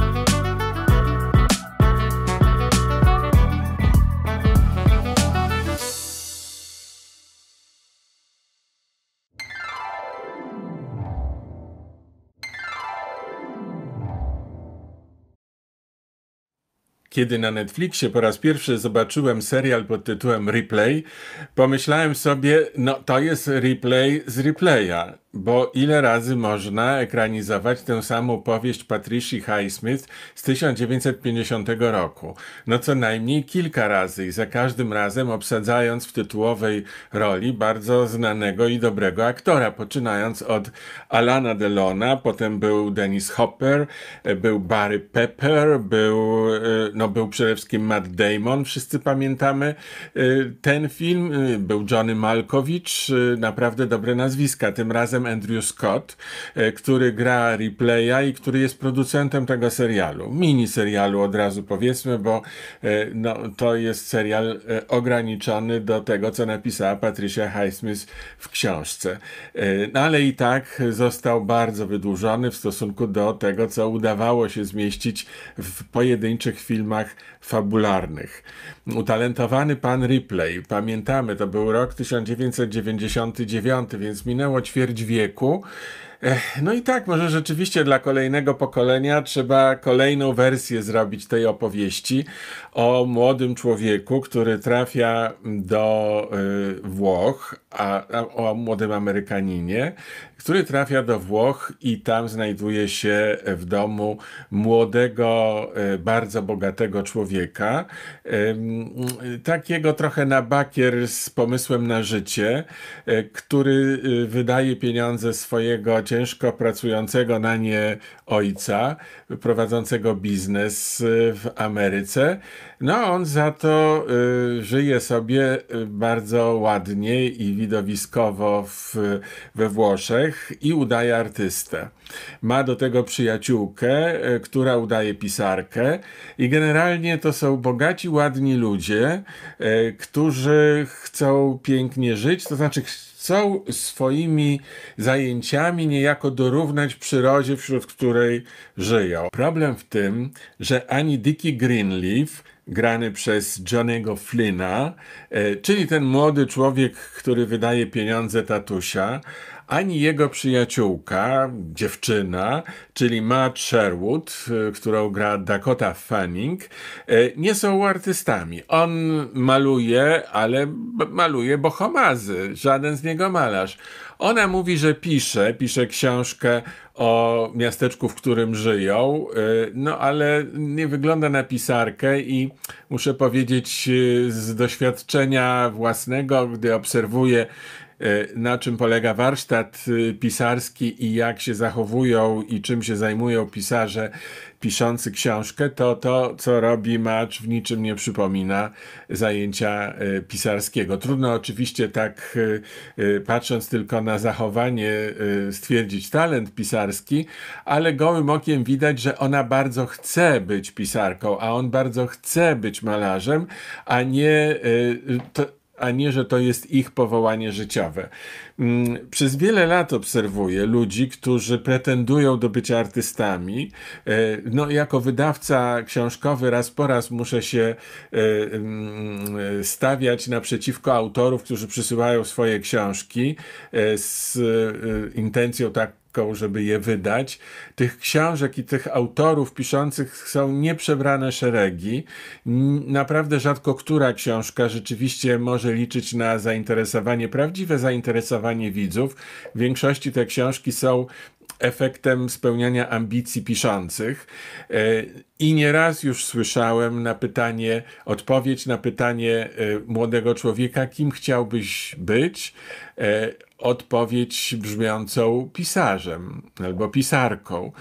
you. Kiedy na Netflixie po raz pierwszy zobaczyłem serial pod tytułem Replay, pomyślałem sobie, no to jest replay z replaya, bo ile razy można ekranizować tę samą powieść Patricia Highsmith z 1950 roku? No co najmniej kilka razy i za każdym razem obsadzając w tytułowej roli bardzo znanego i dobrego aktora, poczynając od Alana Delona, potem był Dennis Hopper, był Barry Pepper, był e, no no był przede wszystkim Matt Damon, wszyscy pamiętamy y, ten film, y, był Johnny Malkowicz, y, naprawdę dobre nazwiska, tym razem Andrew Scott, który gra replaya i który jest producentem tego serialu, mini serialu od razu powiedzmy, bo no, to jest serial ograniczony do tego, co napisała Patricia Highsmith w książce. No, ale i tak został bardzo wydłużony w stosunku do tego, co udawało się zmieścić w pojedynczych filmach formach fabularnych. Utalentowany pan Ripley, pamiętamy, to był rok 1999, więc minęło ćwierć wieku. Eh, no i tak, może rzeczywiście dla kolejnego pokolenia trzeba kolejną wersję zrobić tej opowieści o młodym człowieku, który trafia do y, Włoch, a, a, o młodym Amerykaninie, który trafia do Włoch i tam znajduje się w domu młodego, e, bardzo bogatego człowieka, takiego trochę na bakier z pomysłem na życie, e, który e, wydaje pieniądze swojego ciężko pracującego na nie ojca, prowadzącego biznes y, w Ameryce. No on za to y, żyje sobie y, bardzo ładnie i widowiskowo w, we Włoszech i udaje artystę. Ma do tego przyjaciółkę, która udaje pisarkę i generalnie to są bogaci, ładni ludzie, którzy chcą pięknie żyć, to znaczy chcą swoimi zajęciami niejako dorównać przyrodzie, wśród której żyją. Problem w tym, że ani Dickie Greenleaf, grany przez Johnny'ego Flynna, e, czyli ten młody człowiek, który wydaje pieniądze tatusia, ani jego przyjaciółka, dziewczyna, czyli Matt Sherwood, e, którą gra Dakota Fanning, e, nie są artystami. On maluje, ale maluje bohomazy, żaden z niego malarz. Ona mówi, że pisze, pisze książkę o miasteczku, w którym żyją, e, no ale nie wygląda na pisarkę i muszę powiedzieć z doświadczenia własnego, gdy obserwuję E, na czym polega warsztat e, pisarski i jak się zachowują i czym się zajmują pisarze piszący książkę, to to, co robi Macz, w niczym nie przypomina zajęcia e, pisarskiego. Trudno oczywiście tak, patrząc tylko na zachowanie, stwierdzić talent pisarski, ale gołym okiem widać, że ona bardzo chce być pisarką, a on bardzo chce być malarzem, a nie to, a nie, że to jest ich powołanie życiowe. Mm, przez wiele lat obserwuję ludzi, którzy pretendują do bycia artystami. E, no, jako wydawca książkowy raz po raz muszę się e, mm, stawiać naprzeciwko autorów, którzy przysyłają swoje książki e, z intencją tak stawką, żeby je wydać. Tych książek i tych autorów piszących są nieprzebrane szeregi. Naprawdę rzadko która książka rzeczywiście może liczyć na zainteresowanie, prawdziwe zainteresowanie widzów. W większości te książki są efektem spełniania ambicji piszących. E, I nieraz już słyszałem na pytanie, odpowiedź na pytanie e, młodego człowieka, kim chciałbyś być? E, odpowiedź brzmiącą pisarzem albo pisarką.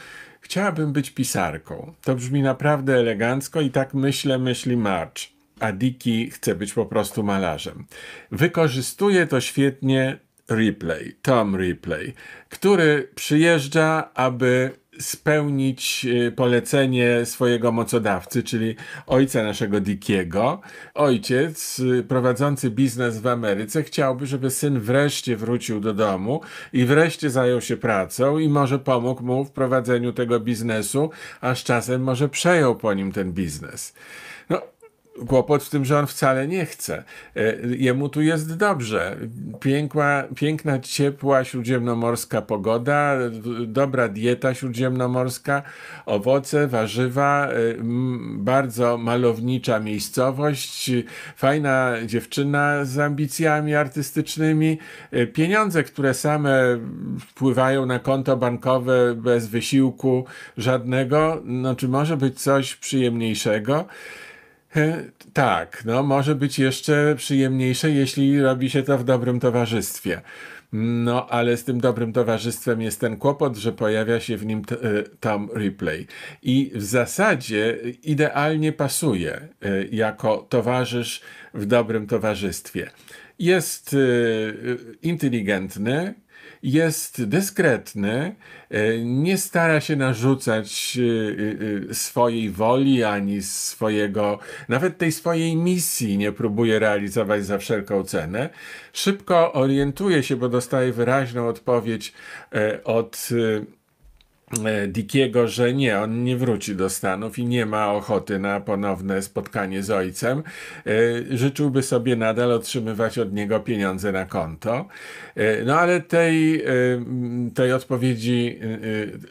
Chciałabym być pisarką. To brzmi naprawdę elegancko i tak myślę, myśli March. A Dicky chce być po prostu malarzem. Wykorzystuje to świetnie Ripley, Tom Ripley, który przyjeżdża, aby spełnić y, polecenie swojego mocodawcy, czyli ojca naszego Dickiego. Ojciec y, prowadzący biznes w Ameryce chciałby, żeby syn wreszcie wrócił do domu i wreszcie zajął się pracą i może pomógł mu w prowadzeniu tego biznesu, a z czasem może przejął po nim ten biznes. No, Kłopot w tym, że on wcale nie chce. E, jemu tu jest dobrze. Piękna, piękna ciepła śródziemnomorska pogoda, dobra dieta śródziemnomorska, owoce, warzywa, e, bardzo malownicza miejscowość, fajna dziewczyna z ambicjami artystycznymi, e, pieniądze, które same wpływają na konto bankowe bez wysiłku żadnego. No, czy może być coś przyjemniejszego? Tak, no może być jeszcze przyjemniejsze, jeśli robi się to w dobrym towarzystwie. No, ale z tym dobrym towarzystwem jest ten kłopot, że pojawia się w nim e, Tom Ripley. I w zasadzie idealnie pasuje e, jako towarzysz w dobrym towarzystwie. Jest e, inteligentny, jest dyskretny, e, nie stara się narzucać e, e, swojej woli ani swojego, nawet tej swojej misji nie próbuje realizować za wszelką cenę. Szybko orientuje się, bo dostaje wyraźną odpowiedź od E, Dickiego, że nie, on nie wróci do Stanów i nie ma ochoty na ponowne spotkanie z ojcem. E, życzyłby sobie nadal otrzymywać od niego pieniądze na konto. E, no ale tej, tej odpowiedzi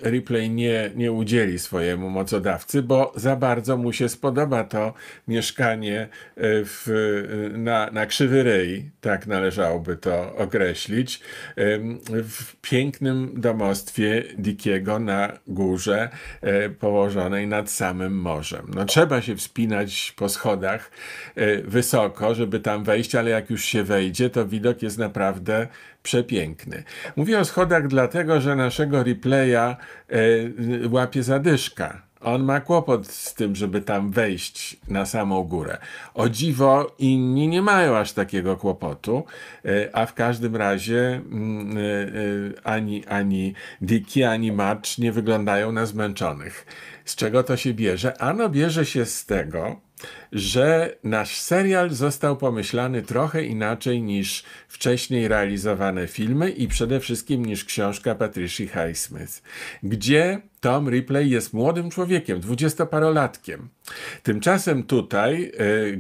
Ripley nie, nie udzieli swojemu mocodawcy, bo za bardzo mu się spodoba to mieszkanie w, na, na krzywy ryj, tak należałoby to określić, w pięknym domostwie Dickiego na na górze e, położonej nad samym morzem. No trzeba się wspinać po schodach e, wysoko, żeby tam wejść, ale jak już się wejdzie, to widok jest naprawdę przepiękny. Mówię o schodach dlatego, że naszego replaya e, łapie zadyszka on ma kłopot z tym, żeby tam wejść na samą górę. O dziwo, inni nie mają aż takiego kłopotu, e, a w każdym razie mm, e, e, ani, ani Dickie, ani Match nie wyglądają na zmęczonych. Z czego to się bierze? Ano bierze się z tego, że nasz serial został pomyślany trochę inaczej niż wcześniej realizowane filmy i przede wszystkim niż książka Patricia Highsmith, gdzie Tom Ripley jest młodym człowiekiem, dwudziestoparolatkiem. Tymczasem tutaj y,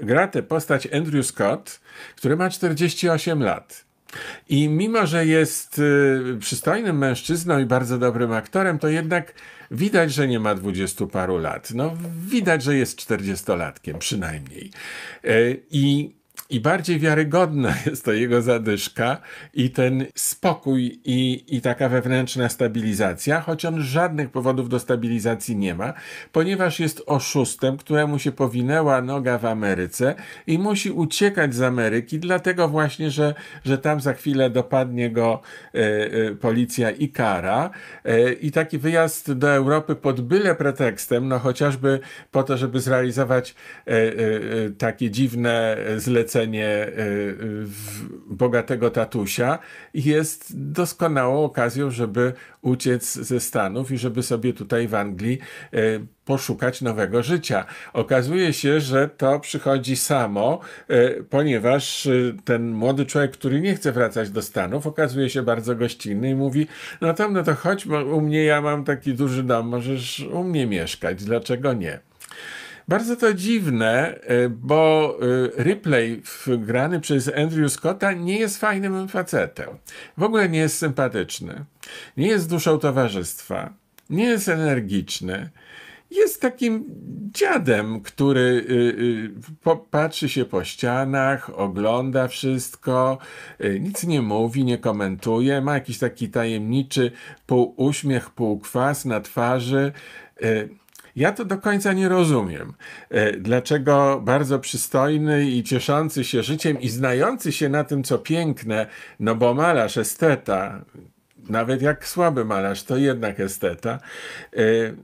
gra tę postać Andrew Scott, który ma 48 lat. I mimo, że jest y, przystojnym mężczyzną i bardzo dobrym aktorem, to jednak Widać, że nie ma dwudziestu paru lat. No, widać, że jest czterdziestolatkiem przynajmniej. E, I i bardziej wiarygodna jest to jego zadyszka i ten spokój i, i taka wewnętrzna stabilizacja, choć on żadnych powodów do stabilizacji nie ma, ponieważ jest oszustem, któremu się powinęła noga w Ameryce i musi uciekać z Ameryki, dlatego właśnie, że, że tam za chwilę dopadnie go e, e, policja i kara. E, I taki wyjazd do Europy pod byle pretekstem, no chociażby po to, żeby zrealizować e, e, e, takie dziwne zlecenie, cenie y, y, bogatego tatusia jest doskonałą okazją, żeby uciec ze Stanów i żeby sobie tutaj w Anglii y, poszukać nowego życia. Okazuje się, że to przychodzi samo, ponieważ ten młody człowiek, który nie chce wracać do Stanów, okazuje się bardzo gościnny i mówi: No tam, no to chodź, u mnie ja mam taki duży dom, możesz u mnie mieszkać, dlaczego nie? Bardzo to dziwne, e, bo e, Ripley grany przez Andrew Scotta nie jest fajnym facetem. W ogóle nie jest sympatyczny. Nie jest duszą towarzystwa. Nie jest energiczny jest takim dziadem, który y, y, patrzy się po ścianach, ogląda wszystko, y, nic nie mówi, nie komentuje, ma jakiś taki tajemniczy pół uśmiech, pół kwas na twarzy. Ja to do końca nie rozumiem. E, dlaczego bardzo przystojny i cieszący się życiem i znający się na tym, co piękne, no bo malarz, esteta, nawet jak słaby malarz, to jednak esteta. E,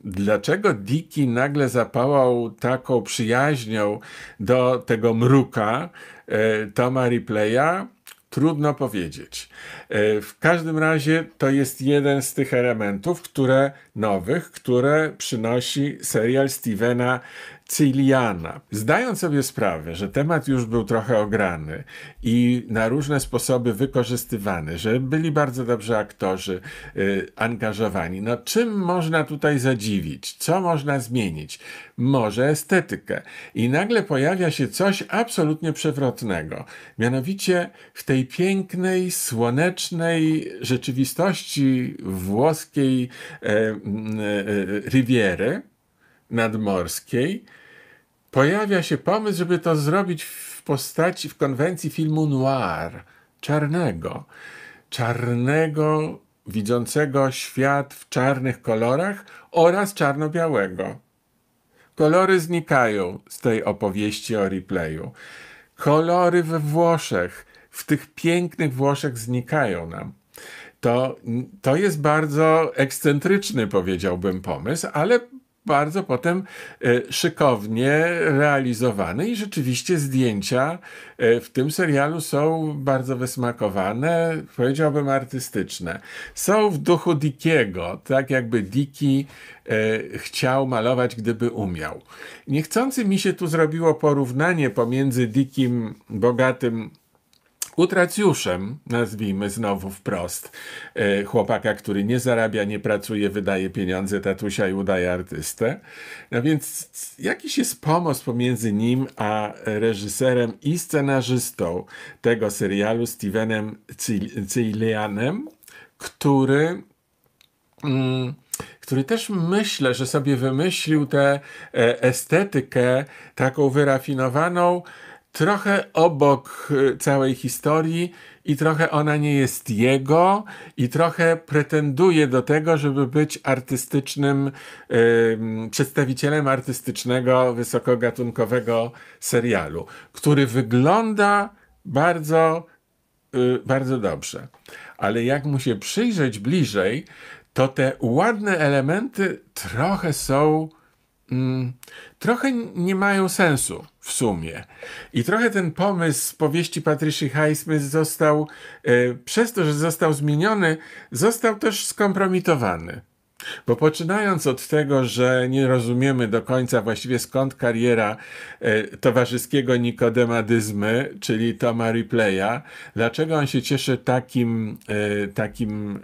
dlaczego Diki nagle zapałał taką przyjaźnią do tego mruka e, Toma Ripley'a? Trudno powiedzieć. E, w każdym razie to jest jeden z tych elementów, które nowych, które przynosi serial Stevena Cyliana. Zdając sobie sprawę, że temat już był trochę ograny i na różne sposoby wykorzystywany, że byli bardzo dobrze aktorzy y, angażowani, no czym można tutaj zadziwić? Co można zmienić? Może estetykę. I nagle pojawia się coś absolutnie przewrotnego. Mianowicie w tej pięknej, słonecznej rzeczywistości włoskiej e, e, e Riviery, nadmorskiej, pojawia się pomysł, żeby to zrobić w postaci, w konwencji filmu noir, czarnego. Czarnego, widzącego świat w czarnych kolorach oraz czarno-białego. Kolory znikają z tej opowieści o replayu. Kolory we Włoszech, w tych pięknych Włoszech znikają nam. To, to jest bardzo ekscentryczny, powiedziałbym, pomysł, ale bardzo potem e, szykownie realizowany i rzeczywiście zdjęcia e, w tym serialu są bardzo wysmakowane, powiedziałbym artystyczne. Są w duchu Dickiego, tak jakby Dickie chciał malować, gdyby umiał. Niechcący mi się tu zrobiło porównanie pomiędzy Dickim, bogatym utracjuszem, nazwijmy znowu wprost, e, chłopaka, który nie zarabia, nie pracuje, wydaje pieniądze tatusia i udaje artystę. No więc jakiś jest pomost pomiędzy nim a reżyserem i scenarzystą tego serialu, Stevenem Cilianem, który... Mm, który też myślę, że sobie wymyślił tę e, estetykę taką wyrafinowaną, trochę obok y, całej historii i trochę ona nie jest jego i trochę pretenduje do tego, żeby być artystycznym yy, przedstawicielem artystycznego wysokogatunkowego serialu, który wygląda bardzo yy, bardzo dobrze. Ale jak mu się przyjrzeć bliżej, to te ładne elementy trochę są Mm, trochę nie mają sensu w sumie. I trochę ten pomysł z powieści Patricia Highsmith został, e, przez to, że został zmieniony, został też skompromitowany. Bo poczynając od tego, że nie rozumiemy do końca właściwie skąd kariera e, towarzyskiego Nikodema czyli Toma Replaya, dlaczego on się cieszy takim, e, takim,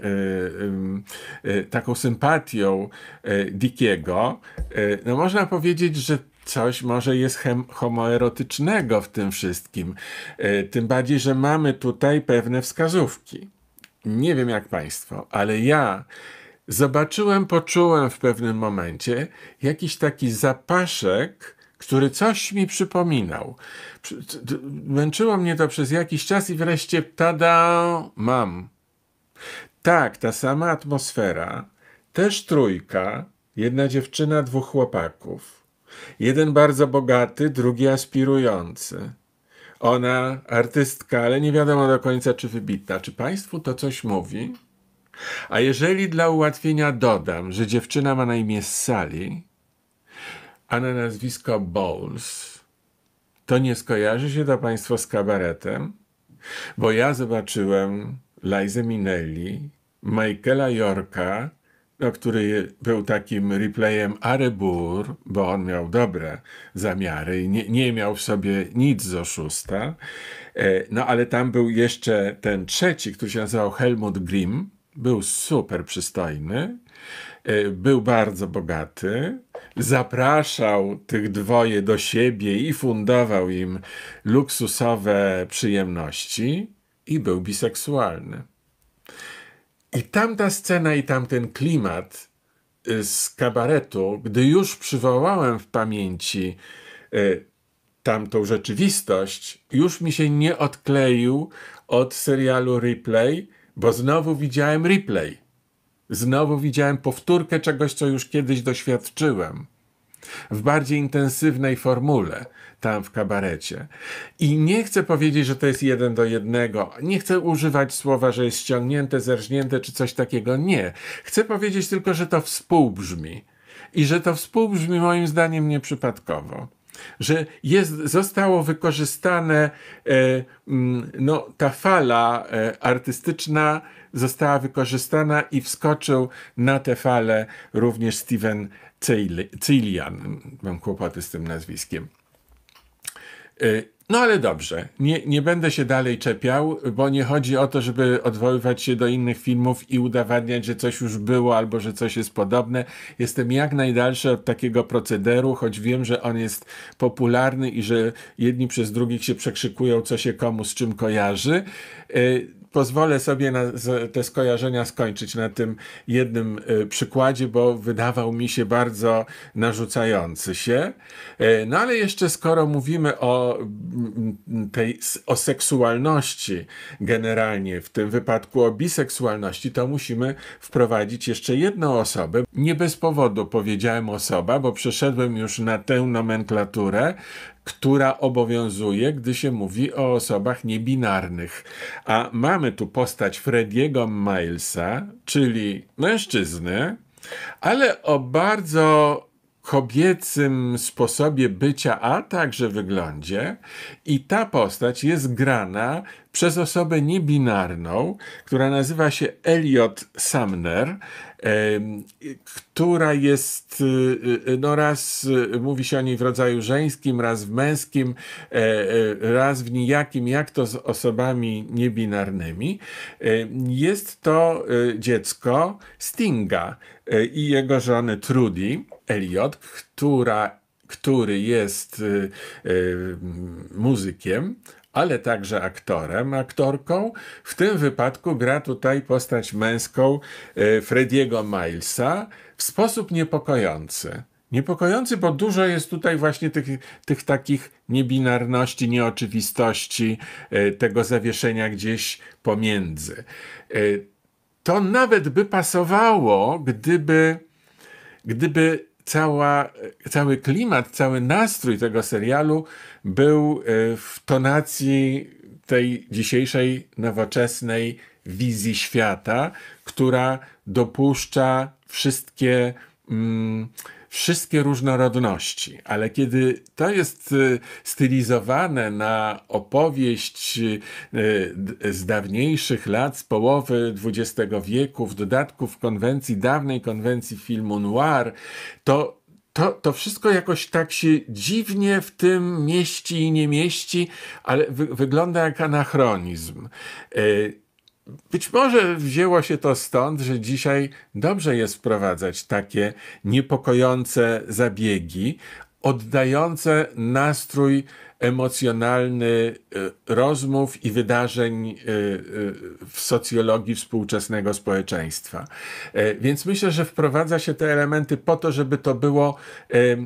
e, taką sympatią Dickiego, no można powiedzieć, że coś może jest homoerotycznego w tym wszystkim. Tym bardziej, że mamy tutaj pewne wskazówki. Nie wiem jak Państwo, ale ja zobaczyłem, poczułem w pewnym momencie jakiś taki zapaszek, który coś mi przypominał. Męczyło mnie to przez jakiś czas i wreszcie tada, mam. Tak, ta sama atmosfera, też trójka, jedna dziewczyna, dwóch chłopaków. Jeden bardzo bogaty, drugi aspirujący. Ona artystka, ale nie wiadomo do końca, czy wybitna. Czy państwu to coś mówi? A jeżeli dla ułatwienia dodam, że dziewczyna ma na imię Sally, a na nazwisko Bowles, to nie skojarzy się to Państwo z kabaretem? Bo ja zobaczyłem Liza Minelli, Michaela Yorka, no, który był takim replayem Arebur, bo on miał dobre zamiary i nie, nie miał w sobie nic z oszusta. E, no ale tam był jeszcze ten trzeci, który się nazywał Helmut Grimm, był super przystojny, e, był bardzo bogaty, zapraszał tych dwoje do siebie i fundował im luksusowe przyjemności i był biseksualny. I tamta scena i tamten klimat y, z kabaretu, gdy już przywołałem w pamięci y, tamtą rzeczywistość, już mi się nie odkleił od serialu Replay, bo znowu widziałem replay. Znowu widziałem powtórkę czegoś, co już kiedyś doświadczyłem. W bardziej intensywnej formule, tam w kabarecie. I nie chcę powiedzieć, że to jest jeden do jednego. Nie chcę używać słowa, że jest ściągnięte, zerżnięte czy coś takiego. Nie. Chcę powiedzieć tylko, że to współbrzmi. I że to współbrzmi moim zdaniem nieprzypadkowo że jest, zostało wykorzystane, e, mm, no, ta fala e, artystyczna została wykorzystana i wskoczył na tę falę również Steven Ceilian. Mam kłopoty z tym nazwiskiem. E, no ale dobrze, nie, nie będę się dalej czepiał, bo nie chodzi o to, żeby odwoływać się do innych filmów i udowadniać, że coś już było albo że coś jest podobne. Jestem jak najdalszy od takiego procederu, choć wiem, że on jest popularny i że jedni przez drugich się przekrzykują, co się komu z czym kojarzy. E, pozwolę sobie na te skojarzenia skończyć na tym jednym e, przykładzie, bo wydawał mi się bardzo narzucający się. E, no ale jeszcze skoro mówimy o mm, mm, tej o seksualności generalnie, w tym wypadku o biseksualności, to musimy wprowadzić jeszcze jedną osobę. Nie bez powodu powiedziałem osoba, bo przeszedłem już na tę nomenklaturę która obowiązuje, gdy się mówi o osobach niebinarnych. A mamy tu postać Frediego Milesa, czyli mężczyznę, ale o bardzo kobiecym sposobie bycia, a także wyglądzie. I ta postać jest grana przez osobę niebinarną, która nazywa się Elliot Sumner, która jest, y, y, y, no raz mówi się o niej w rodzaju żeńskim, raz w męskim, e, e, raz w nijakim, jak to z osobami niebinarnymi. Jest to dziecko Stinga i jego żony Trudy. Eliot, która, który jest y, y, muzykiem, ale także aktorem, aktorką. W tym wypadku gra tutaj postać męską y, Frediego Milesa w sposób niepokojący. Niepokojący, bo dużo jest tutaj właśnie tych, tych takich niebinarności, nieoczywistości, tego zawieszenia gdzieś pomiędzy. To nawet by pasowało, gdyby, gdyby cała, e, cały klimat, cały nastrój tego serialu był e, w tonacji tej dzisiejszej, nowoczesnej wizji świata, która dopuszcza wszystkie. Mm, wszystkie różnorodności, ale kiedy to jest y, stylizowane na opowieść y, z dawniejszych lat, z połowy XX wieku, w dodatku w konwencji, dawnej konwencji filmu noir, to to, to wszystko jakoś tak się dziwnie w tym mieści i nie mieści, ale wy, wygląda jak anachronizm. Yy, być może wzięło się to stąd, że dzisiaj dobrze jest wprowadzać takie niepokojące zabiegi, oddające nastrój emocjonalny e, rozmów i wydarzeń e, e, w socjologii współczesnego społeczeństwa. Więc myślę, że wprowadza się te elementy po to, żeby to było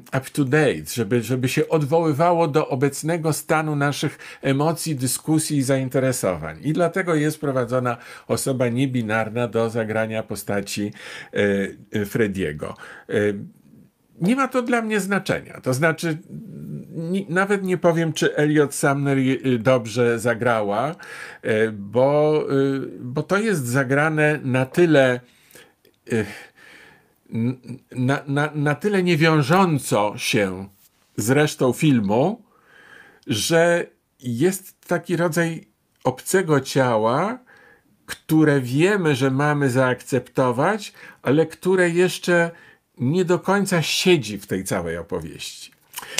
up to date, żeby, żeby się odwoływało do obecnego stanu naszych emocji, dyskusji i zainteresowań. I dlatego jest prowadzona osoba niebinarna do zagrania postaci Frediego nie ma to dla mnie znaczenia. To znaczy, nawet nie powiem, czy Elliot Sumner y, dobrze zagrała, y, bo, y, bo to jest zagrane na tyle. Na, na, na tyle niewiążąco się z resztą filmu, że jest taki rodzaj obcego ciała, które wiemy, że mamy zaakceptować, ale które jeszcze nie do końca siedzi w tej całej opowieści.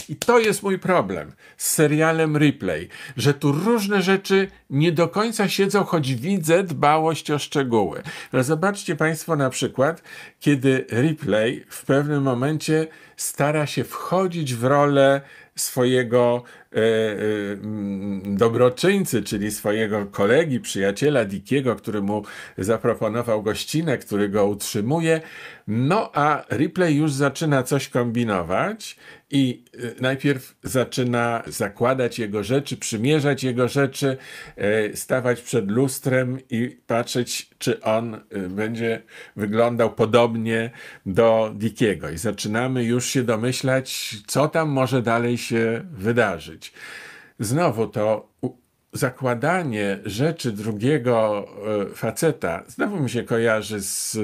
I to jest mój problem z serialem Replay, że tu różne rzeczy nie do końca siedzą, choć widzę dbałość o szczegóły. No zobaczcie Państwo na przykład, kiedy Replay w pewnym momencie stara się wchodzić w rolę swojego E, e, mm, dobroczyńcy, czyli swojego kolegi, przyjaciela Dickiego, który mu zaproponował gościnę, który go utrzymuje. No a Ripley już zaczyna coś kombinować i y, najpierw zaczyna zakładać jego rzeczy, przymierzać jego rzeczy, e, stawać przed lustrem i patrzeć, czy on y, będzie wyglądał podobnie do Dickiego. I zaczynamy już się domyślać, co tam może dalej się wydarzyć. Znowu to zakładanie rzeczy drugiego e, faceta znowu mi się kojarzy z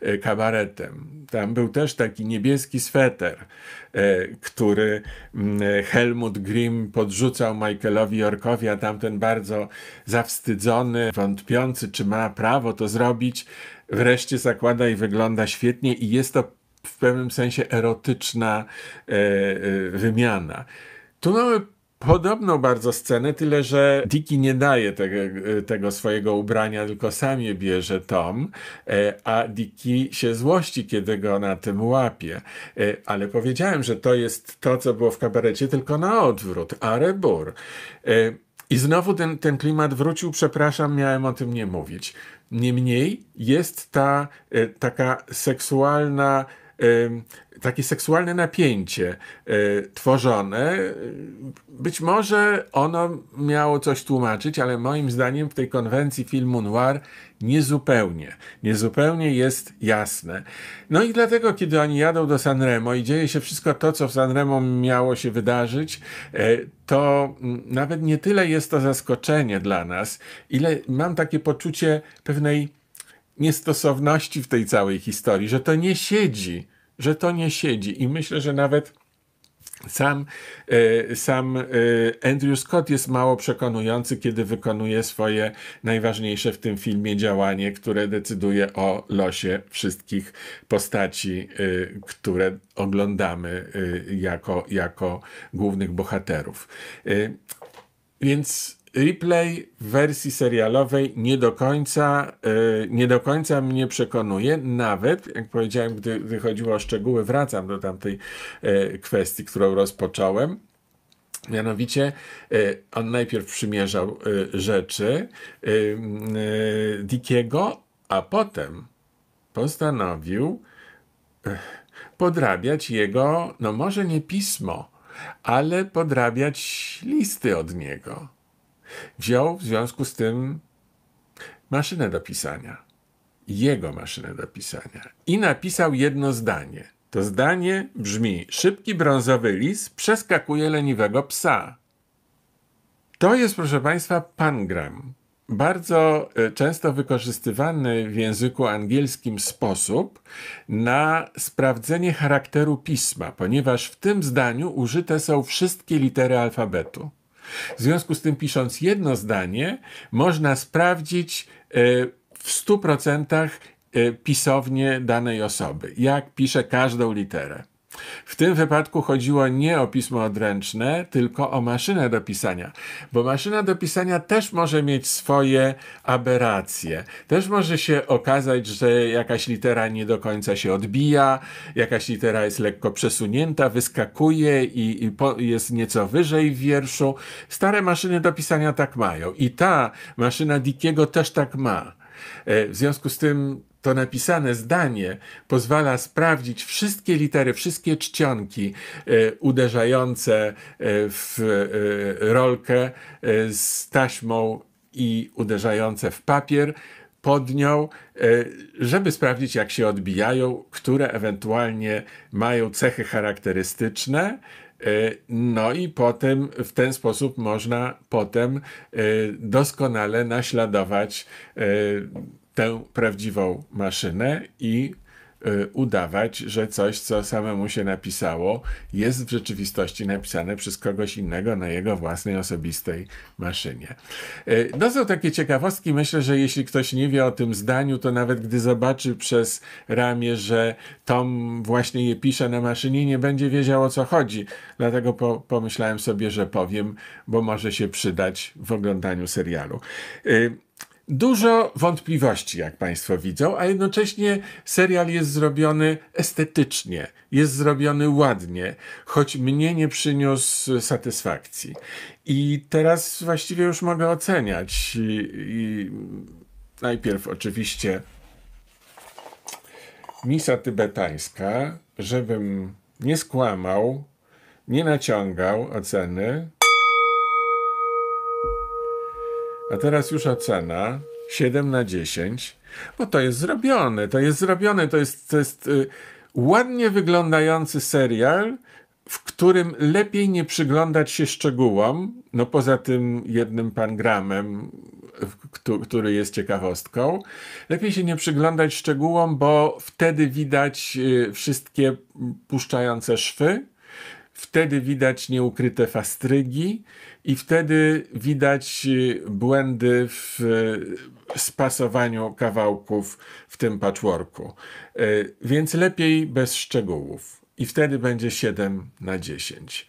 e, kabaretem. Tam był też taki niebieski sweter, e, który mm, Helmut Grimm podrzucał Michaelowi Jorkowi, a tamten bardzo zawstydzony, wątpiący, czy ma prawo to zrobić, wreszcie zakłada i wygląda świetnie i jest to w pewnym sensie erotyczna wymiana. Tu mamy podobną bardzo scenę, tyle że Dicky nie daje tego, tego, swojego ubrania, tylko sam je bierze Tom, e, a Dicky się złości, kiedy go na tym łapie. E, ale powiedziałem, że to jest to, co było w kabarecie, tylko na odwrót, a rebur. E, I znowu ten, ten klimat wrócił, przepraszam, miałem o tym nie mówić. Niemniej jest ta taka seksualna takie seksualne napięcie y, tworzone, być może ono miało coś tłumaczyć, ale moim zdaniem w tej konwencji filmu noir niezupełnie, niezupełnie jest jasne. No i dlatego, kiedy oni jadą do Sanremo i dzieje się wszystko to, co w Sanremo miało się wydarzyć, y, to nawet nie tyle jest to zaskoczenie dla nas, ile mam takie poczucie pewnej niestosowności w tej całej historii, że to nie siedzi że to nie siedzi. I myślę, że nawet sam, e, sam e, Andrew Scott jest mało przekonujący, kiedy wykonuje swoje najważniejsze w tym filmie działanie, które decyduje o losie wszystkich postaci, e, które oglądamy jako, jako głównych bohaterów. Więc Replay w wersji serialowej nie do końca, yy, nie do końca mnie przekonuje. Nawet, jak powiedziałem, gdy, gdy chodziło o szczegóły, wracam do tamtej yy, kwestii, którą rozpocząłem. Mianowicie yy, on najpierw przymierzał rzeczy Dickiego, a potem postanowił podrabiać jego, no może nie pismo, ale podrabiać listy od niego. Wziął w związku z tym maszynę do pisania, jego maszynę do pisania i napisał jedno zdanie. To zdanie brzmi: Szybki brązowy lis przeskakuje leniwego psa. To jest, proszę Państwa, pangram. Bardzo e, często wykorzystywany w języku angielskim sposób na sprawdzenie charakteru pisma, ponieważ w tym zdaniu użyte są wszystkie litery alfabetu. W związku z tym, pisząc jedno zdanie, można sprawdzić e, w 100% e, pisownie danej osoby, jak pisze każdą literę. W tym wypadku chodziło nie o pismo odręczne, tylko o maszynę do pisania, bo maszyna do pisania też może mieć swoje aberracje. Też może się okazać, że jakaś litera nie do końca się odbija, jakaś litera jest lekko przesunięta, wyskakuje i, i po, jest nieco wyżej w wierszu. Stare maszyny do pisania tak mają i ta maszyna Dickiego też tak ma. E, w związku z tym to napisane zdanie pozwala sprawdzić wszystkie litery, wszystkie czcionki e, uderzające e, w e, rolkę z taśmą i uderzające w papier pod nią, żeby sprawdzić, jak się odbijają, które ewentualnie mają cechy charakterystyczne. No i potem w ten sposób można potem doskonale naśladować tę prawdziwą maszynę i y, udawać, że coś, co samemu się napisało, jest w rzeczywistości napisane przez kogoś innego na jego własnej osobistej maszynie. Y, no są takie ciekawostki. Myślę, że jeśli ktoś nie wie o tym zdaniu, to nawet gdy zobaczy przez ramię, że Tom właśnie je pisze na maszynie, nie będzie wiedział o co chodzi. Dlatego po pomyślałem sobie, że powiem, bo może się przydać w oglądaniu serialu. Y, Dużo wątpliwości, jak Państwo widzą, a jednocześnie serial jest zrobiony estetycznie, jest zrobiony ładnie, choć mnie nie przyniósł satysfakcji. I teraz właściwie już mogę oceniać. I, i najpierw oczywiście misa tybetańska, żebym nie skłamał, nie naciągał oceny A teraz już ocena 7 na 10, bo to jest zrobione, to jest zrobione, to jest, to jest y, ładnie wyglądający serial, w którym lepiej nie przyglądać się szczegółom, no poza tym jednym pangramem, który jest ciekawostką. Lepiej się nie przyglądać szczegółom, bo wtedy widać y, wszystkie puszczające szwy, wtedy widać nieukryte fastrygi, i wtedy widać y, błędy w y, spasowaniu kawałków w tym patchworku. Y, więc lepiej bez szczegółów. I wtedy będzie 7 na 10.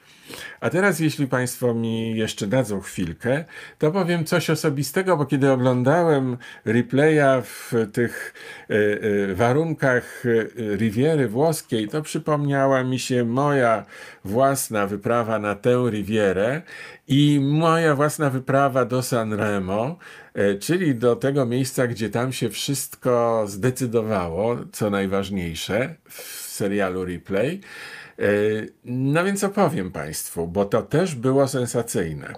A teraz, jeśli Państwo mi jeszcze dadzą chwilkę, to powiem coś osobistego, bo kiedy oglądałem replaya w tych e, e, warunkach e, Riviery włoskiej, to przypomniała mi się moja własna wyprawa na tę Rivierę i moja własna wyprawa do Sanremo, czyli do tego miejsca, gdzie tam się wszystko zdecydowało, co najważniejsze w serialu Replay. E, no więc opowiem Państwu, bo to też było sensacyjne.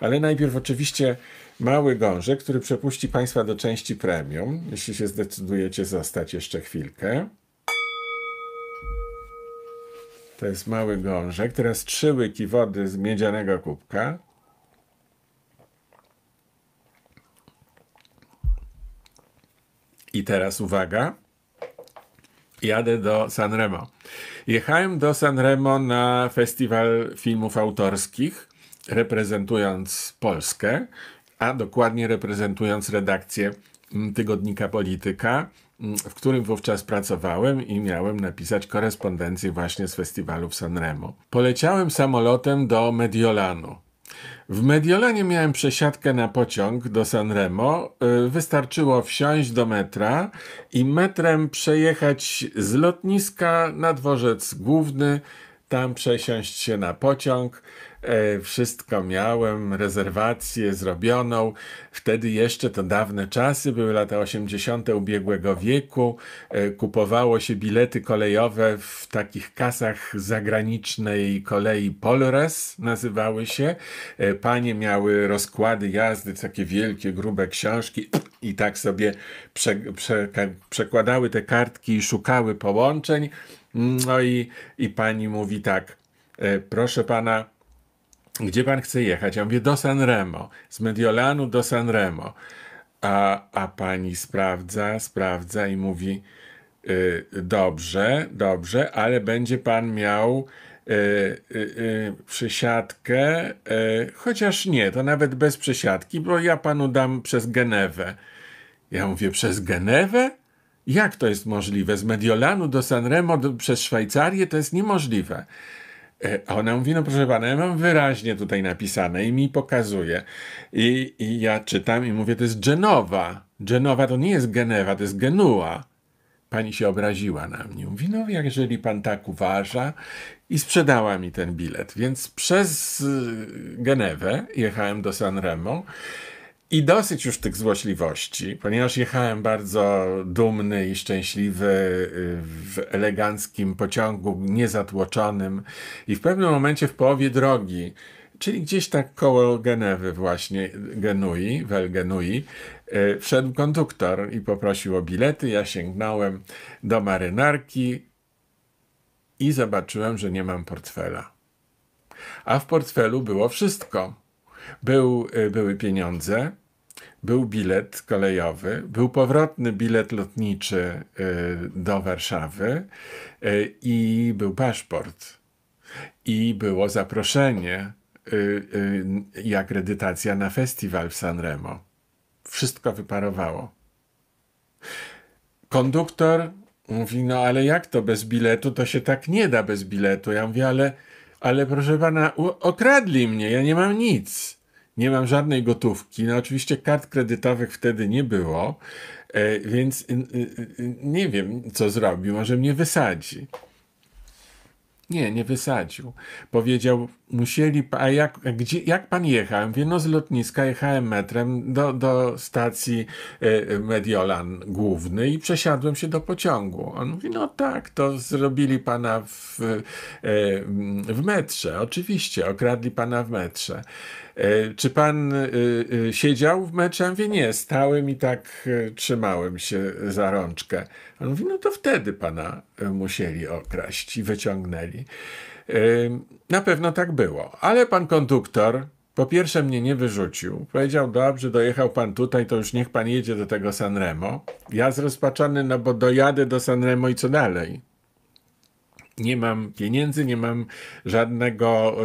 Ale najpierw oczywiście mały gążek, który przepuści Państwa do części premium, jeśli się zdecydujecie zostać jeszcze chwilkę. To jest mały gążek. Teraz trzy łyki wody z miedzianego kubka. I teraz uwaga. Jadę do Sanremo. Jechałem do Sanremo na festiwal filmów autorskich, reprezentując Polskę, a dokładnie reprezentując redakcję mm, tygodnika Polityka, mm, w którym wówczas pracowałem i miałem napisać korespondencję właśnie z festiwalu w Sanremo. Poleciałem samolotem do Mediolanu. W Mediolanie miałem przesiadkę na pociąg do Sanremo. Y, wystarczyło wsiąść do metra i metrem przejechać z lotniska na dworzec główny, tam przesiąść się na pociąg. E, wszystko miałem, rezerwację zrobioną. Wtedy jeszcze to dawne czasy, były lata 80. ubiegłego wieku. E, kupowało się bilety kolejowe w takich kasach zagranicznej kolei Polres, nazywały się. E, panie miały rozkłady jazdy, takie wielkie, grube książki i tak sobie prze, prze, przekładały te kartki i szukały połączeń. Mm, no i, i pani mówi tak, proszę pana, gdzie pan chce jechać? Ja mówię, do Sanremo, z Mediolanu do Sanremo. A, a pani sprawdza, sprawdza i mówi, y, dobrze, dobrze, ale będzie pan miał y, y, y, przysiadkę, y, chociaż nie, to nawet bez przysiadki, bo ja panu dam przez Genewę. Ja mówię, przez Genewę? Jak to jest możliwe? Z Mediolanu do Sanremo do, przez Szwajcarię to jest niemożliwe. E, a ona mówi, no proszę pana, ja mam wyraźnie tutaj napisane i mi pokazuje. I, I, ja czytam i mówię, to jest Genowa. Genowa to nie jest Genewa, to jest Genua. Pani się obraziła na mnie. Mówi, no jeżeli pan tak uważa i sprzedała mi ten bilet. Więc przez y, Genewę jechałem do Sanremo. Remo i dosyć już tych złośliwości, ponieważ jechałem bardzo dumny i szczęśliwy y, w eleganckim pociągu, niezatłoczonym, i w pewnym momencie w połowie drogi, czyli gdzieś tak koło Genewy, właśnie Genui, Wel Genui, y, wszedł konduktor i poprosił o bilety. Ja sięgnąłem do marynarki i zobaczyłem, że nie mam portfela. A w portfelu było wszystko. Był, y, były pieniądze, był bilet kolejowy, był powrotny bilet lotniczy y, do Warszawy y, i był paszport. I było zaproszenie i y, akredytacja na festiwal w Sanremo. Wszystko wyparowało. Konduktor mówi, no ale jak to bez biletu? To się tak nie da bez biletu. Ja mówię, ale, ale proszę pana, okradli mnie, ja nie mam nic nie mam żadnej gotówki. No oczywiście kart kredytowych wtedy nie było, e, więc y, y, y, nie wiem, co zrobił. Może mnie wysadzi. Nie, nie wysadził. Powiedział, musieli, a jak, gdzie, jak pan jechał? Mówię, no z lotniska jechałem metrem do, do stacji e, e, Mediolan główny i przesiadłem się do pociągu. On mówi, no tak, to zrobili pana w, e, w metrze, oczywiście, okradli pana w metrze. Czy pan siedział w metrze? Ja mówię, nie, stałem i tak trzymałem się za rączkę. On mówi, no to wtedy pana musieli okraść i wyciągnęli. Na pewno tak było, ale pan konduktor po pierwsze mnie nie wyrzucił. Powiedział, dobrze, dojechał pan tutaj, to już niech pan jedzie do tego Sanremo. Ja zrozpaczony, no bo dojadę do Sanremo i co dalej? Nie mam pieniędzy, nie mam żadnego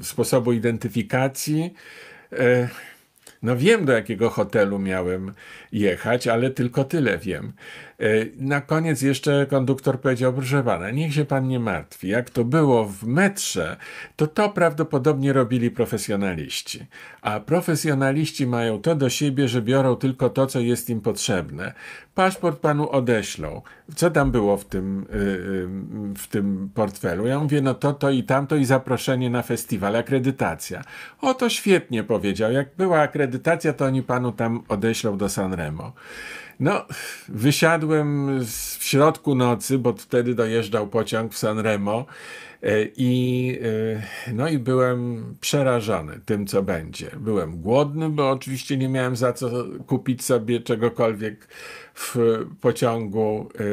y, sposobu identyfikacji. Y, no wiem, do jakiego hotelu miałem jechać, ale tylko tyle wiem. E, na koniec jeszcze konduktor powiedział, proszę pana, niech się pan nie martwi. Jak to było w metrze, to to prawdopodobnie robili profesjonaliści. A profesjonaliści mają to do siebie, że biorą tylko to, co jest im potrzebne. Paszport panu odeślą. Co tam było w tym, y, y, w tym portfelu? Ja mówię, no to, to i tamto i zaproszenie na festiwal, akredytacja. O, to świetnie powiedział. Jak była akredytacja, to oni panu tam odeślą do Sanremo. No, wysiadłem w środku nocy, bo wtedy dojeżdżał pociąg w Sanremo e, i, e, no i byłem przerażony tym, co będzie. Byłem głodny, bo oczywiście nie miałem za co kupić sobie czegokolwiek w pociągu. E,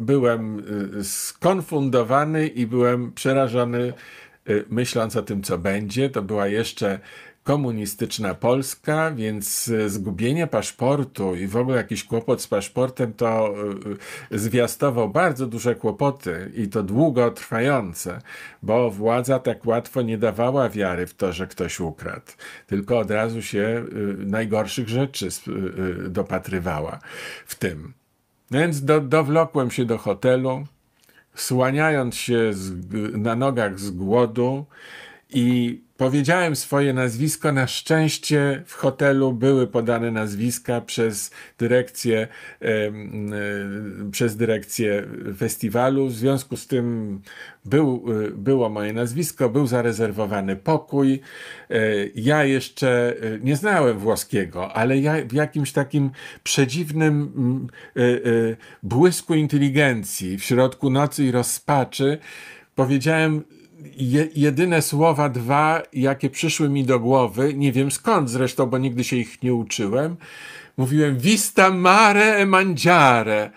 byłem skonfundowany i byłem przerażony myśląc o tym, co będzie. To była jeszcze komunistyczna Polska, więc e, zgubienie paszportu i w ogóle jakiś kłopot z paszportem to e, e, zwiastował bardzo duże kłopoty i to długo trwające, bo władza tak łatwo nie dawała wiary w to, że ktoś ukradł, tylko od razu się najgorszych rzeczy dopatrywała w tym. Więc do, dowlokłem się do hotelu, słaniając się z, na nogach z głodu, i powiedziałem swoje nazwisko. Na szczęście w hotelu były podane nazwiska przez dyrekcję, e, przez dyrekcję festiwalu. W związku z tym był, e, było moje nazwisko, był zarezerwowany pokój. E, ja jeszcze nie znałem włoskiego, ale ja w jakimś takim przedziwnym błysku inteligencji w środku nocy i rozpaczy powiedziałem je, jedyne słowa dwa, jakie przyszły mi do głowy, nie wiem skąd zresztą, bo nigdy się ich nie uczyłem, mówiłem vista mare e mangiare,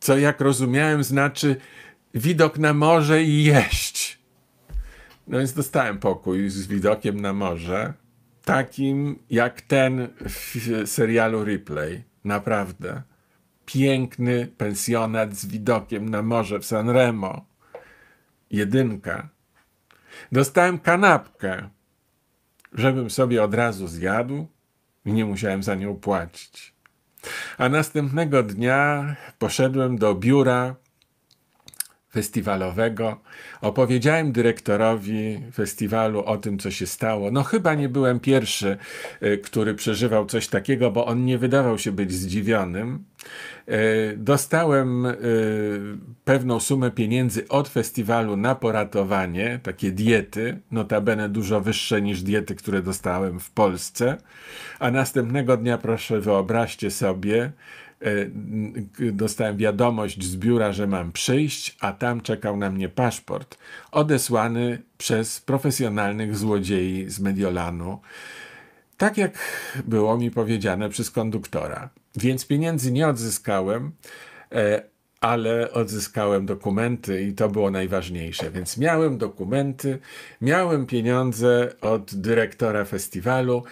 co jak rozumiałem znaczy widok na morze i jeść. No więc dostałem pokój z widokiem na morze, takim jak ten w serialu Replay, naprawdę. Piękny pensjonat z widokiem na morze w Sanremo. Jedynka. Dostałem kanapkę, żebym sobie od razu zjadł i nie musiałem za nią płacić. A następnego dnia poszedłem do biura festiwalowego. Opowiedziałem dyrektorowi festiwalu o tym, co się stało. No chyba nie byłem pierwszy, y, który przeżywał coś takiego, bo on nie wydawał się być zdziwionym. Y, dostałem y, pewną sumę pieniędzy od festiwalu na poratowanie, takie diety, notabene dużo wyższe niż diety, które dostałem w Polsce. A następnego dnia, proszę wyobraźcie sobie, E, dostałem wiadomość z biura, że mam przyjść, a tam czekał na mnie paszport, odesłany przez profesjonalnych złodziei z Mediolanu. Tak jak było mi powiedziane przez konduktora. Więc pieniędzy nie odzyskałem, e, ale odzyskałem dokumenty i to było najważniejsze. Więc miałem dokumenty, miałem pieniądze od dyrektora festiwalu,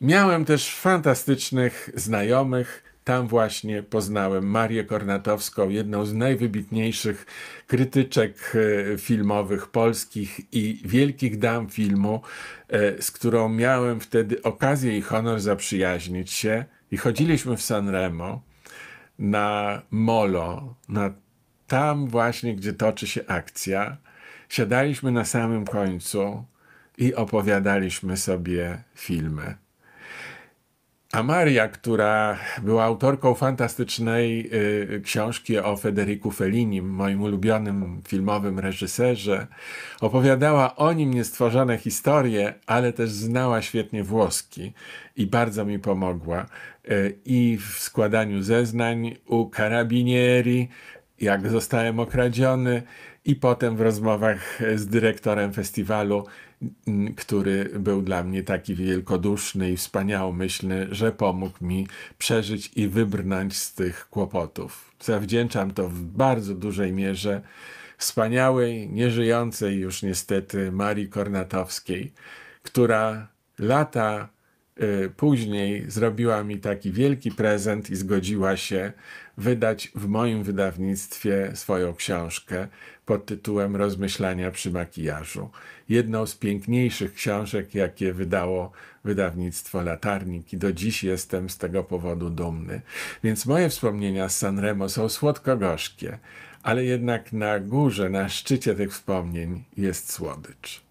miałem też fantastycznych znajomych, tam właśnie poznałem Marię Kornatowską, jedną z najwybitniejszych krytyczek e, filmowych polskich i wielkich dam filmu, e, z którą miałem wtedy okazję i honor zaprzyjaźnić się. I chodziliśmy w Sanremo na Molo, na tam właśnie, gdzie toczy się akcja. Siadaliśmy na samym końcu i opowiadaliśmy sobie filmy. A Maria, która była autorką fantastycznej y, książki o Federiku Fellini, moim ulubionym filmowym reżyserze, opowiadała o nim niestworzone historie, ale też znała świetnie włoski i bardzo mi pomogła y, i w składaniu zeznań u karabinieri, jak zostałem okradziony, i potem w rozmowach z dyrektorem festiwalu, który był dla mnie taki wielkoduszny i wspaniałomyślny, że pomógł mi przeżyć i wybrnąć z tych kłopotów. Zawdzięczam to w bardzo dużej mierze wspaniałej, nieżyjącej już niestety Marii Kornatowskiej, która lata y, później zrobiła mi taki wielki prezent i zgodziła się wydać w moim wydawnictwie swoją książkę pod tytułem Rozmyślania przy makijażu. Jedną z piękniejszych książek, jakie wydało wydawnictwo Latarnik i do dziś jestem z tego powodu dumny. Więc moje wspomnienia z Sanremo są słodko-gorzkie, ale jednak na górze, na szczycie tych wspomnień jest słodycz.